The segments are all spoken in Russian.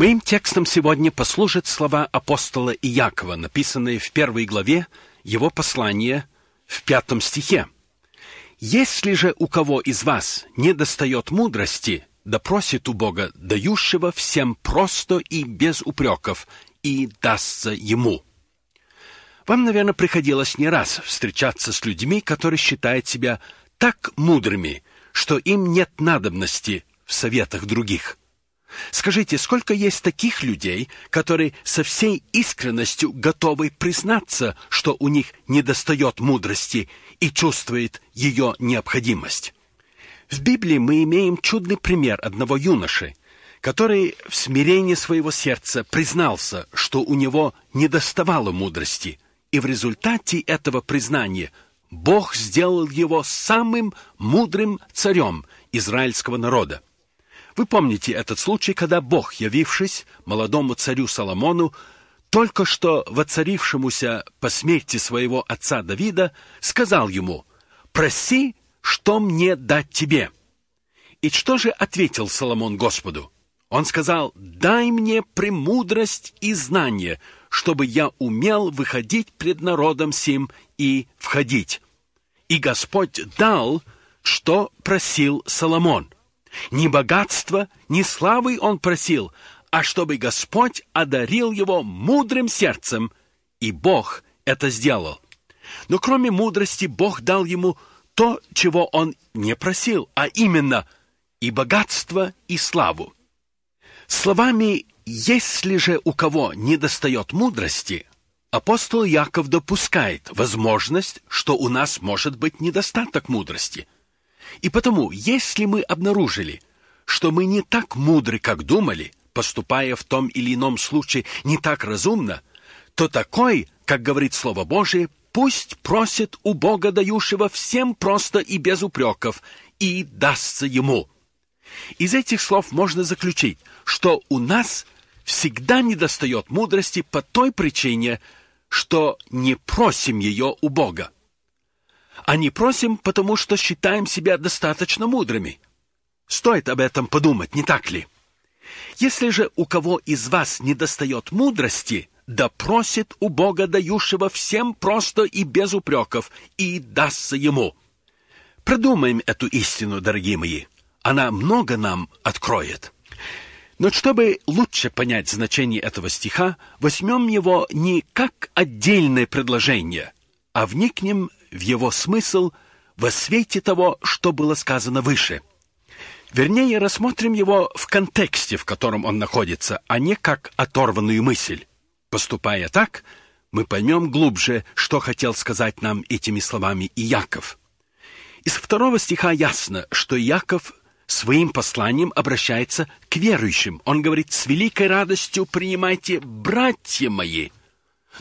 Моим текстом сегодня послужат слова апостола Иакова, написанные в первой главе его послания в пятом стихе. «Если же у кого из вас не достает мудрости, да просит у Бога, дающего всем просто и без упреков, и дастся ему». Вам, наверное, приходилось не раз встречаться с людьми, которые считают себя так мудрыми, что им нет надобности в советах других – Скажите, сколько есть таких людей, которые со всей искренностью готовы признаться, что у них недостает мудрости и чувствует ее необходимость? В Библии мы имеем чудный пример одного юноши, который в смирении своего сердца признался, что у него недоставало мудрости, и в результате этого признания Бог сделал его самым мудрым царем израильского народа. Вы помните этот случай, когда Бог, явившись молодому царю Соломону, только что воцарившемуся по смерти своего отца Давида, сказал ему, «Проси, что мне дать тебе». И что же ответил Соломон Господу? Он сказал, «Дай мне премудрость и знание, чтобы я умел выходить пред народом сим и входить». И Господь дал, что просил Соломон – ни богатства, ни славы он просил, а чтобы Господь одарил его мудрым сердцем, и Бог это сделал. Но кроме мудрости Бог дал ему то, чего он не просил, а именно и богатство, и славу. Словами «если же у кого недостает мудрости», апостол Яков допускает возможность, что у нас может быть недостаток мудрости – и потому, если мы обнаружили, что мы не так мудры, как думали, поступая в том или ином случае не так разумно, то такой, как говорит Слово Божие, пусть просит у Бога дающего всем просто и без упреков, и дастся ему. Из этих слов можно заключить, что у нас всегда недостает мудрости по той причине, что не просим ее у Бога а не просим, потому что считаем себя достаточно мудрыми. Стоит об этом подумать, не так ли? Если же у кого из вас недостает мудрости, да просит у Бога дающего всем просто и без упреков, и дастся ему. Продумаем эту истину, дорогие мои. Она много нам откроет. Но чтобы лучше понять значение этого стиха, возьмем его не как отдельное предложение, а вникнем в его смысл во свете того, что было сказано выше. Вернее, рассмотрим его в контексте, в котором он находится, а не как оторванную мысль. Поступая так, мы поймем глубже, что хотел сказать нам этими словами Иаков. Из второго стиха ясно, что Иаков своим посланием обращается к верующим. Он говорит, «С великой радостью принимайте, братья мои».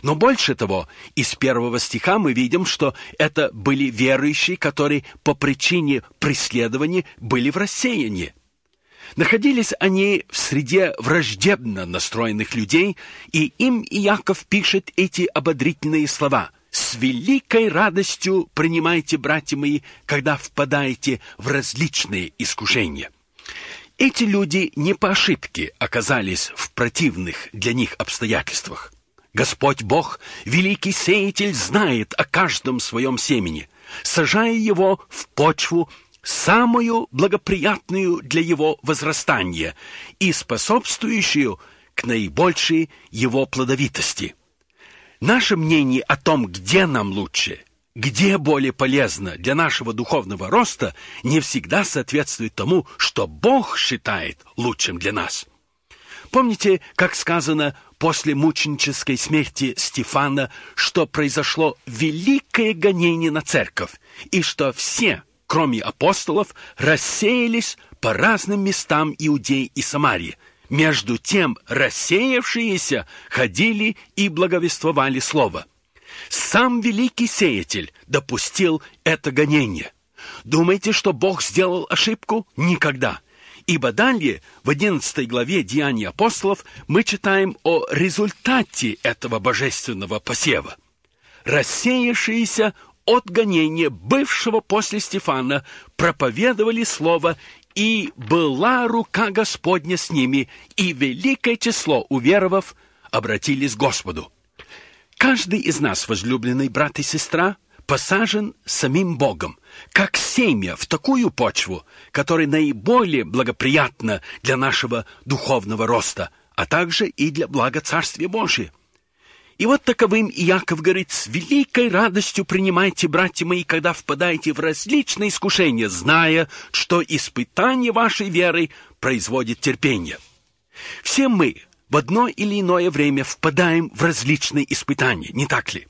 Но больше того, из первого стиха мы видим, что это были верующие, которые по причине преследования были в рассеянии. Находились они в среде враждебно настроенных людей, и им Иаков пишет эти ободрительные слова. «С великой радостью принимайте, братья мои, когда впадаете в различные искушения». Эти люди не по ошибке оказались в противных для них обстоятельствах. Господь Бог, великий сеятель, знает о каждом своем семени, сажая его в почву, самую благоприятную для его возрастания и способствующую к наибольшей его плодовитости. Наше мнение о том, где нам лучше, где более полезно для нашего духовного роста, не всегда соответствует тому, что Бог считает лучшим для нас. Помните, как сказано после мученической смерти Стефана, что произошло великое гонение на церковь, и что все, кроме апостолов, рассеялись по разным местам Иудеи и Самарии. Между тем рассеявшиеся ходили и благовествовали слово. Сам великий сеятель допустил это гонение. Думаете, что Бог сделал ошибку? Никогда. Ибо далее, в 11 главе Деяний апостолов, мы читаем о результате этого божественного посева. Рассеявшиеся от гонения бывшего после Стефана проповедовали слово «И была рука Господня с ними, и великое число уверовав обратились к Господу». Каждый из нас, возлюбленный брат и сестра – посажен самим Богом, как семя в такую почву, которая наиболее благоприятна для нашего духовного роста, а также и для блага Царствия Божия. И вот таковым Иаков говорит, с великой радостью принимайте, братья мои, когда впадаете в различные искушения, зная, что испытание вашей веры производит терпение. Все мы в одно или иное время впадаем в различные испытания, не так ли?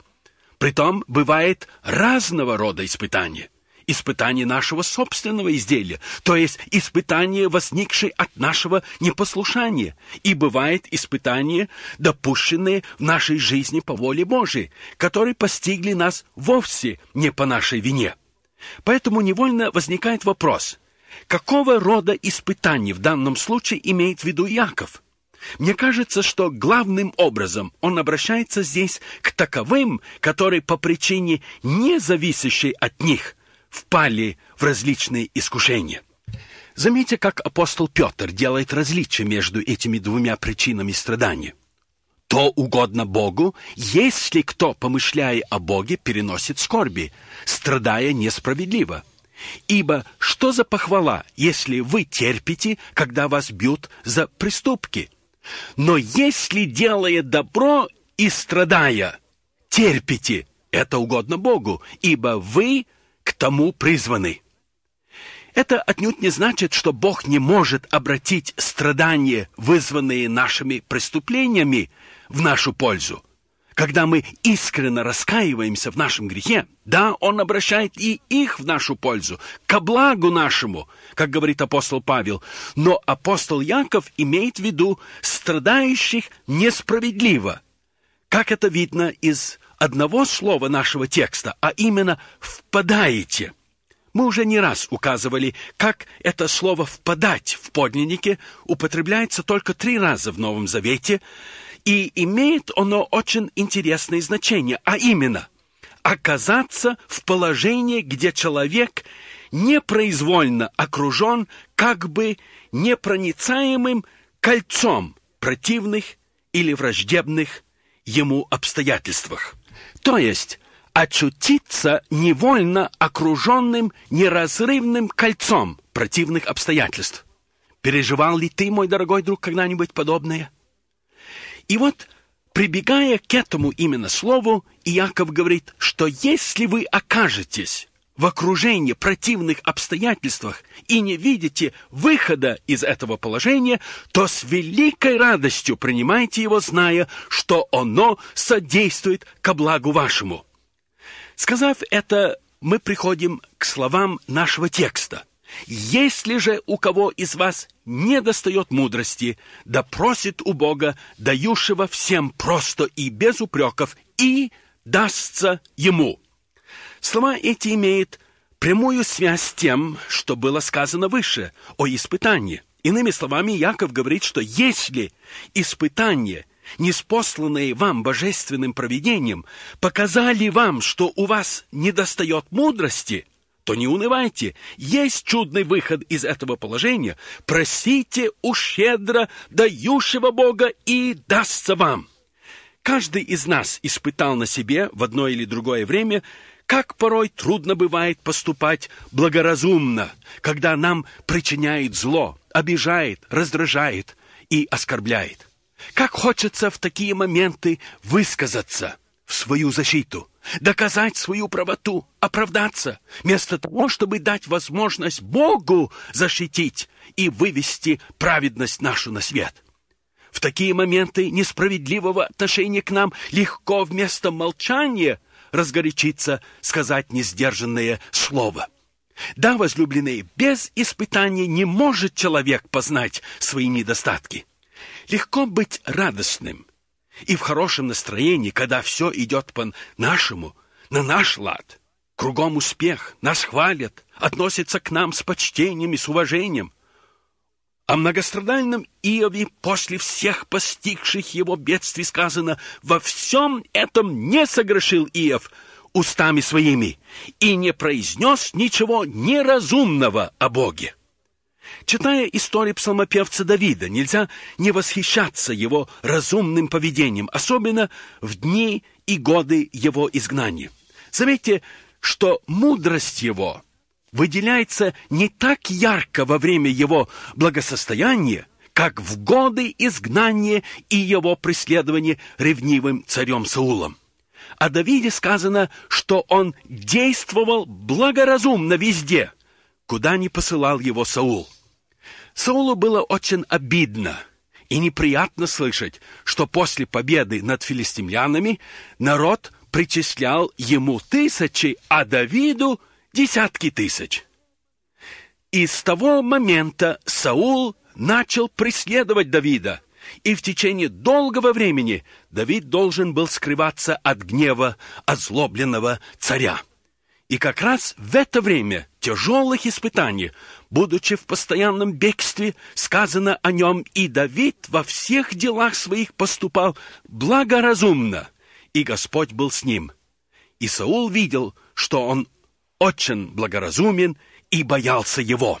Притом бывает разного рода испытания. Испытание нашего собственного изделия, то есть испытание, возникшее от нашего непослушания. И бывает испытание, допущенное в нашей жизни по воле Божией, которые постигли нас вовсе не по нашей вине. Поэтому невольно возникает вопрос, какого рода испытание в данном случае имеет в виду Яков – мне кажется, что главным образом он обращается здесь к таковым, которые по причине, не зависящей от них, впали в различные искушения. Заметьте, как апостол Петр делает различие между этими двумя причинами страдания. То угодно Богу, если кто, помышляя о Боге, переносит скорби, страдая несправедливо. Ибо что за похвала, если вы терпите, когда вас бьют за преступки – но если, делая добро и страдая, терпите, это угодно Богу, ибо вы к тому призваны. Это отнюдь не значит, что Бог не может обратить страдания, вызванные нашими преступлениями, в нашу пользу – когда мы искренне раскаиваемся в нашем грехе, да, Он обращает и их в нашу пользу, ко благу нашему, как говорит апостол Павел. Но апостол Яков имеет в виду страдающих несправедливо, как это видно из одного слова нашего текста, а именно «впадаете». Мы уже не раз указывали, как это слово «впадать» в подлиннике употребляется только три раза в Новом Завете – и имеет оно очень интересное значение, а именно оказаться в положении, где человек непроизвольно окружен как бы непроницаемым кольцом противных или враждебных ему обстоятельствах. То есть очутиться невольно окруженным неразрывным кольцом противных обстоятельств. Переживал ли ты, мой дорогой друг, когда-нибудь подобное? – и вот, прибегая к этому именно слову, Иаков говорит, что если вы окажетесь в окружении противных обстоятельствах и не видите выхода из этого положения, то с великой радостью принимайте его, зная, что оно содействует ко благу вашему. Сказав это, мы приходим к словам нашего текста. Если же у кого из вас не достает мудрости, да просит у Бога, дающего всем просто и без упреков, и дастся ему». Слова эти имеют прямую связь с тем, что было сказано выше о испытании. Иными словами, Яков говорит, что если испытание, неспосланное вам божественным провидением, показали вам, что у вас недостает мудрости – то не унывайте. Есть чудный выход из этого положения. Просите у щедро дающего Бога и дастся вам. Каждый из нас испытал на себе в одно или другое время, как порой трудно бывает поступать благоразумно, когда нам причиняет зло, обижает, раздражает и оскорбляет. Как хочется в такие моменты высказаться, в свою защиту, доказать свою правоту, оправдаться, вместо того, чтобы дать возможность Богу защитить и вывести праведность нашу на свет. В такие моменты несправедливого отношения к нам легко вместо молчания разгорячиться, сказать несдержанное слово. Да, возлюбленные, без испытания не может человек познать свои недостатки. Легко быть радостным, и в хорошем настроении, когда все идет по-нашему, на наш лад. Кругом успех, нас хвалят, относятся к нам с почтением и с уважением. О многострадальном Иове после всех постигших его бедствий сказано «Во всем этом не согрешил Иов устами своими и не произнес ничего неразумного о Боге». Читая историю псалмопевца Давида, нельзя не восхищаться его разумным поведением, особенно в дни и годы его изгнания. Заметьте, что мудрость его выделяется не так ярко во время его благосостояния, как в годы изгнания и его преследования ревнивым царем Саулом. О Давиде сказано, что он действовал благоразумно везде, куда не посылал его Саул – Саулу было очень обидно и неприятно слышать, что после победы над филистимлянами народ причислял ему тысячи, а Давиду десятки тысяч. И с того момента Саул начал преследовать Давида, и в течение долгого времени Давид должен был скрываться от гнева озлобленного царя. И как раз в это время тяжелых испытаний, будучи в постоянном бегстве, сказано о нем, и Давид во всех делах своих поступал благоразумно, и Господь был с ним. И Саул видел, что он очень благоразумен и боялся его.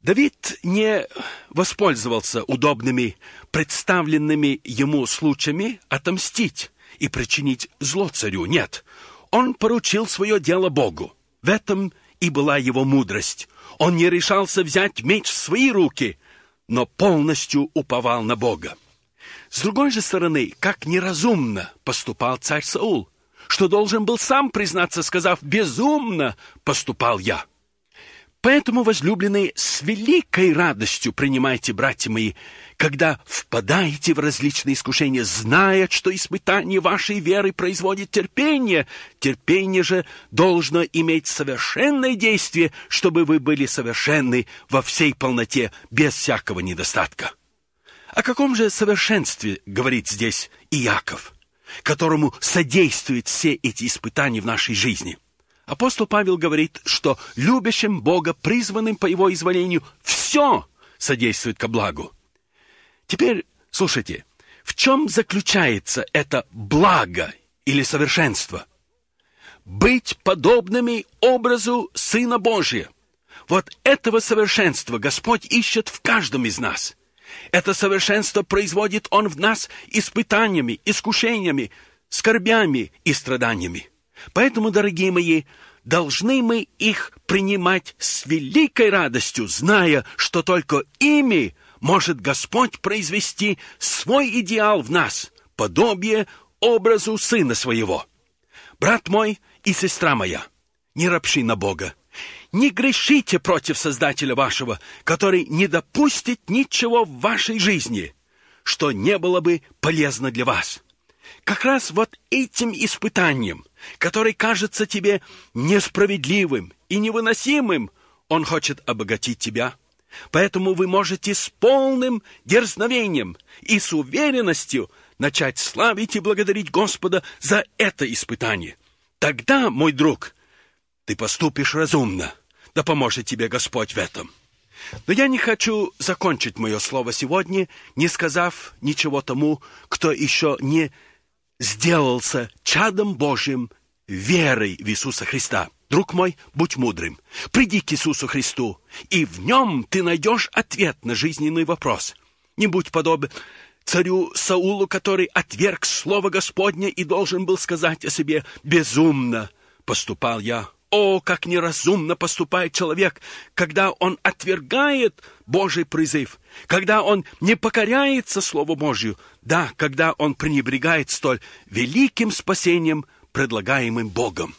Давид не воспользовался удобными представленными ему случаями отомстить и причинить зло царю, нет. Он поручил свое дело Богу. В этом – и была его мудрость. Он не решался взять меч в свои руки, но полностью уповал на Бога. С другой же стороны, как неразумно поступал царь Саул, что должен был сам признаться, сказав «безумно поступал я». Поэтому, возлюбленные, с великой радостью принимайте, братья мои, когда впадаете в различные искушения, зная, что испытание вашей веры производит терпение. Терпение же должно иметь совершенное действие, чтобы вы были совершенны во всей полноте, без всякого недостатка. О каком же совершенстве говорит здесь Иаков, которому содействуют все эти испытания в нашей жизни? Апостол Павел говорит, что любящим Бога, призванным по его изволению, все содействует ко благу. Теперь слушайте, в чем заключается это благо или совершенство? Быть подобными образу Сына Божия. Вот этого совершенства Господь ищет в каждом из нас. Это совершенство производит Он в нас испытаниями, искушениями, скорбями и страданиями. Поэтому, дорогие мои, должны мы их принимать с великой радостью, зная, что только ими может Господь произвести свой идеал в нас, подобие образу Сына Своего. Брат мой и сестра моя, не ропши на Бога. Не грешите против Создателя вашего, который не допустит ничего в вашей жизни, что не было бы полезно для вас как раз вот этим испытанием, которое кажется тебе несправедливым и невыносимым, он хочет обогатить тебя. Поэтому вы можете с полным дерзновением и с уверенностью начать славить и благодарить Господа за это испытание. Тогда, мой друг, ты поступишь разумно, да поможет тебе Господь в этом. Но я не хочу закончить мое слово сегодня, не сказав ничего тому, кто еще не сделался чадом Божьим верой в Иисуса Христа. Друг мой, будь мудрым, приди к Иисусу Христу, и в нем ты найдешь ответ на жизненный вопрос. Не будь подобен царю Саулу, который отверг слово Господне и должен был сказать о себе «безумно поступал я о, как неразумно поступает человек, когда он отвергает Божий призыв, когда он не покоряется Слову Божью, да, когда он пренебрегает столь великим спасением, предлагаемым Богом.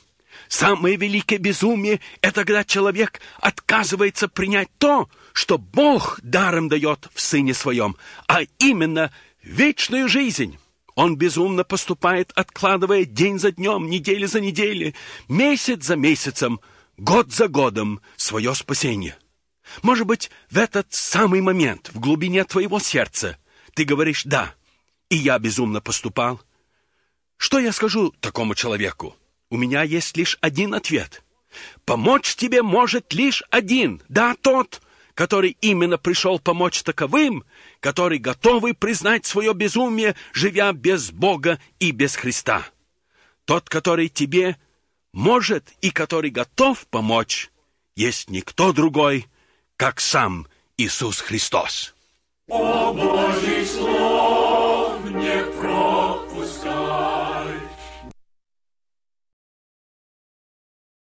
Самое великое безумие – это когда человек отказывается принять то, что Бог даром дает в Сыне Своем, а именно вечную жизнь. Он безумно поступает, откладывая день за днем, неделя за неделей, месяц за месяцем, год за годом свое спасение. Может быть, в этот самый момент, в глубине твоего сердца, ты говоришь «да», и я безумно поступал. Что я скажу такому человеку? У меня есть лишь один ответ. Помочь тебе может лишь один, да, тот, который именно пришел помочь таковым, которые готовы признать свое безумие, живя без Бога и без Христа. Тот, который тебе может и который готов помочь, есть никто другой, как сам Иисус Христос. О, Божий слов, не прочь.